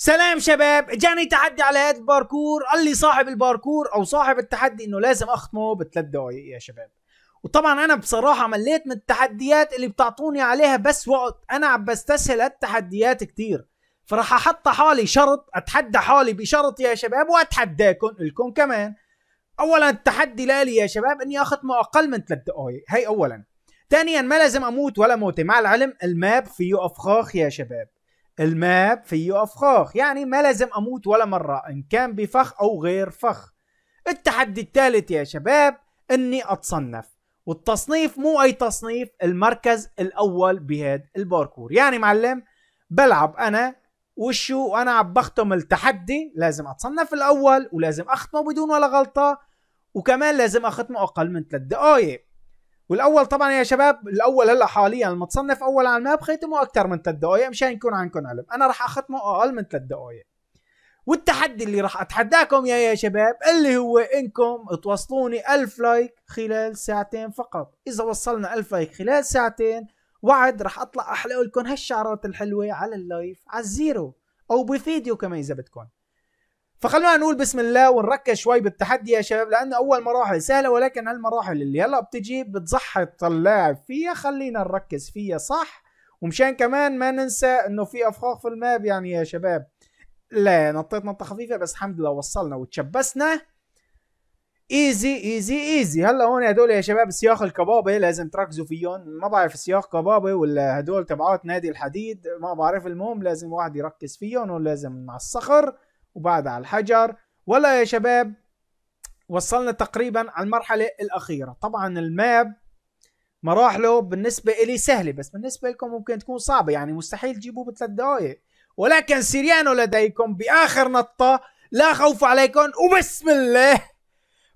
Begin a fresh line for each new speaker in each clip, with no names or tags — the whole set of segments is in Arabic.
سلام شباب جاني تحدي على هذا الباركور قال لي صاحب الباركور او صاحب التحدي انه لازم اختمه بثلاث دقائق يا شباب وطبعا انا بصراحه مليت من التحديات اللي بتعطوني عليها بس وقت انا عم بستسهل التحديات كتير فراح احط حالي شرط اتحدى حالي بشرط يا شباب واتحداكم الكم كمان اولا التحدي لالي يا شباب اني اختمه اقل من ثلاث دقائق هي اولا ثانيا ما لازم اموت ولا موتي مع العلم الماب فيه افخاخ يا شباب الماب فيه أفخاخ يعني ما لازم أموت ولا مرة إن كان بفخ أو غير فخ التحدي الثالث يا شباب أني أتصنف والتصنيف مو أي تصنيف المركز الأول بهذا الباركور يعني معلم بلعب أنا وشو وأنا عم بختم التحدي لازم أتصنف الأول ولازم أختمه بدون ولا غلطة وكمان لازم أختمه أقل من 3 دقايق والاول طبعا يا شباب الاول هلا حاليا المتصنف اول على الماب ختمه اكثر من ثلاث دقائق مشان يكون عندكم علم انا راح اختمه اقل من ثلاث دقائق والتحدي اللي راح اتحداكم يا يا شباب اللي هو انكم توصلوني 1000 لايك خلال ساعتين فقط اذا وصلنا 1000 لايك خلال ساعتين وعد راح اطلع احلق لكم هالشعرات الحلوه على اللايف على الزيرو او بفيديو كمان اذا بدكم فخلونا نقول بسم الله ونركز شوي بالتحدي يا شباب لان اول مراحل سهله ولكن هالمراحل اللي هلا بتجي بتزحط اللاعب فيها خلينا نركز فيها صح ومشان كمان ما ننسى انه في افخاخ في الماب يعني يا شباب لا نطيت نطه خفيفه بس الحمد لله وصلنا وتشبسنا ايزي ايزي ايزي هلا هون هدول يا شباب سياق الكبابه لازم تركزوا فيهم ما بعرف سياق كبابه ولا هدول تبعات نادي الحديد ما بعرف المهم لازم واحد يركز فيهم ولازم مع الصخر وبعد على الحجر ولا يا شباب وصلنا تقريبا على المرحلة الأخيرة طبعا الماب مراحله بالنسبة إلي سهلة بس بالنسبة لكم ممكن تكون صعبة يعني مستحيل تجيبوه بثلاث دقائق ولكن سيريانو لديكم بآخر نطة لا خوف عليكم وبسم الله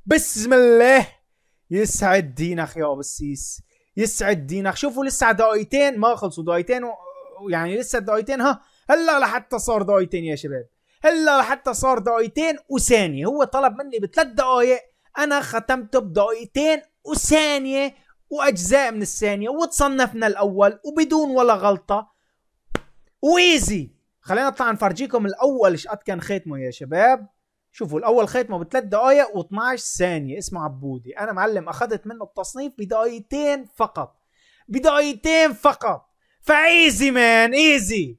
بسم الله يسعد دينك يا أبو السيس يسعد دينك شوفوا لسه دقيقتين ما خلصوا دقيقتين و... يعني لسه دقيقتين ها هلا لحتى صار دقيقتين يا شباب هلا حتى صار دقيقتين وثانية هو طلب مني بثلاث دقايق أنا ختمته بدقيقتين وثانية وأجزاء من الثانية وتصنفنا الأول وبدون ولا غلطة وإيزي خلينا نطلع نفرجيكم الأول شقد كان ختمه يا شباب شوفوا الاول ختمه بثلاث دقائق و12 ثانيه اسمه عبودي انا معلم اخذت منه التصنيف بدقيقتين فقط بدقيقتين فقط فايزي مان ايزي